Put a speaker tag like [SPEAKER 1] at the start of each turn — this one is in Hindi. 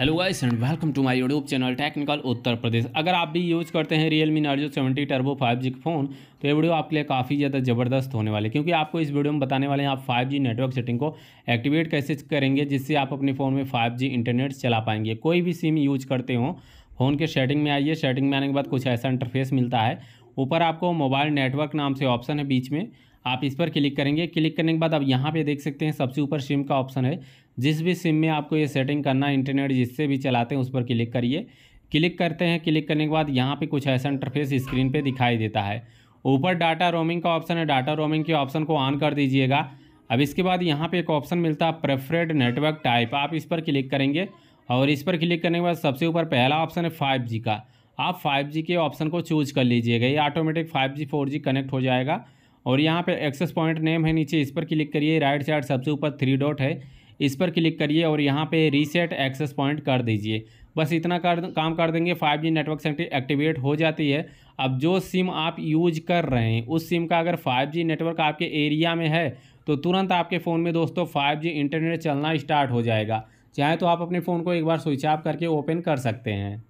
[SPEAKER 1] hello guys and welcome to my YouTube channel technical Uttar Pradesh अगर आप भी यूज़ करते हैं Realme Narzo seventy turbo five G phone तो ये वीडियो आपके लिए काफ़ी ज़्यादा ज़बरदस्त होने वाले क्योंकि आपको इस वीडियो में बताने वाले हैं आप फाइव जी नेटवर्क सेटिंग को एक्टिवेट कैसे करेंगे जिससे आप अपने फ़ोन में फाइव जी इंटरनेट चला पाएंगे कोई भी सिम यूज करते हो फ़ोन के सेटिंग में आइए सेटिंग में आने के बाद कुछ ऐसा इंटरफेस मिलता है ऊपर आपको मोबाइल नेटवर्क नाम से ऑप्शन है बीच में आप इस पर क्लिक करेंगे क्लिक करने के बाद आप यहाँ पे देख सकते हैं सबसे ऊपर सिम का ऑप्शन है जिस भी सिम में आपको ये सेटिंग करना है इंटरनेट जिससे भी चलाते हैं उस पर क्लिक करिए क्लिक करते हैं क्लिक करने के बाद यहाँ पे कुछ ऐसा इंटरफेस स्क्रीन पे दिखाई देता है ऊपर डाटा रोमिंग का ऑप्शन है डाटा रोमिंग के ऑप्शन को ऑन कर दीजिएगा अब इसके बाद यहाँ पर एक ऑप्शन मिलता है प्रेफरेड नेटवर्क टाइप आप इस पर क्लिक करेंगे और इस पर क्लिक करने के बाद सबसे ऊपर पहला ऑप्शन है फाइव जी का आप फाइव जी के ऑप्शन को चूज कर लीजिएगा ये automatic five G four G connect हो जाएगा और यहाँ पे एक्सेस पॉइंट नेम है नीचे इस पर क्लिक करिए राइट साइड सबसे ऊपर थ्री डॉट है इस पर क्लिक करिए और यहाँ पे रीसेट एक्सेस पॉइंट कर दीजिए बस इतना कर काम कर देंगे five G network centre activate हो जाती है अब जो सिम आप यूज कर रहे हैं उस सिम का अगर फाइव जी नेटवर्क आपके एरिया में है तो तुरंत आपके फ़ोन में दोस्तों फाइव जी इंटरनेट चलना स्टार्ट हो जाएगा चाहे तो आप अपने फ़ोन को एक बार स्विच ऑफ करके ओपन कर सकते हैं